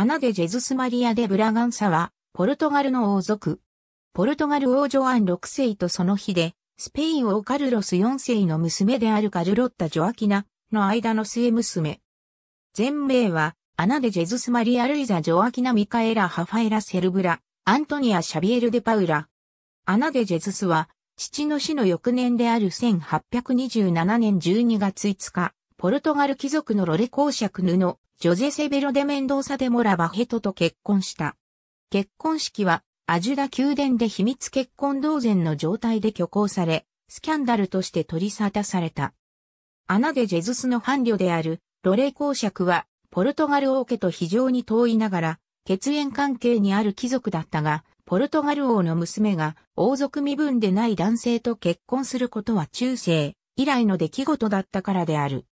アナデ・ジェズス・マリア・デ・ブラガンサは、ポルトガルの王族。ポルトガル王ジョアン6世とその日で、スペイン王カルロス4世の娘であるカルロッタ・ジョアキナの間の末娘。全名は、アナデ・ジェズス・マリア・ルイザ・ジョアキナ・ミカエラ・ハファエラ・セルブラ、アントニア・シャビエル・デ・パウラ。アナデ・ジェズスは、父の死の翌年である1827年12月5日、ポルトガル貴族のロレ公爵布、ジョゼセベロデメンドーサデモラバヘトと結婚した。結婚式は、アジュダ宮殿で秘密結婚同然の状態で挙行され、スキャンダルとして取り沙汰された。アナデジェズスの伴侶であるロレ公爵は、ポルトガル王家と非常に遠いながら、血縁関係にある貴族だったが、ポルトガル王の娘が王族身分でない男性と結婚することは中世以来の出来事だったからである。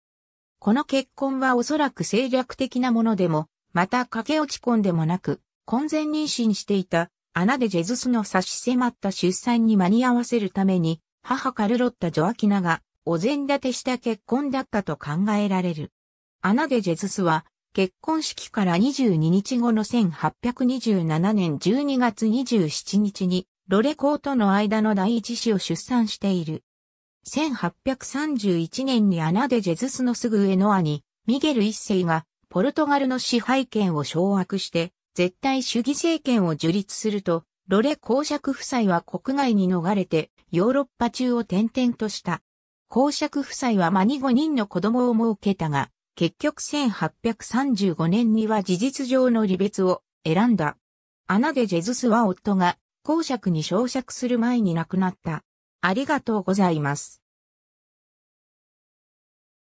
この結婚はおそらく政略的なものでも、また駆け落ち婚でもなく、婚前妊娠していた穴でジェズスの差し迫った出産に間に合わせるために、母カルロッタ・ジョアキナがお膳立てした結婚だったと考えられる。穴でジェズスは、結婚式から22日後の1827年12月27日に、ロレコーとの間の第一子を出産している。1831年に穴でジェズスのすぐ上の兄、ミゲル一世が、ポルトガルの支配権を掌握して、絶対主義政権を樹立すると、ロレ公爵夫妻は国外に逃れて、ヨーロッパ中を転々とした。公爵夫妻は間に5人の子供を設けたが、結局1835年には事実上の離別を選んだ。アナでジェズスは夫が公爵に昇爵する前に亡くなった。ありがとうございます。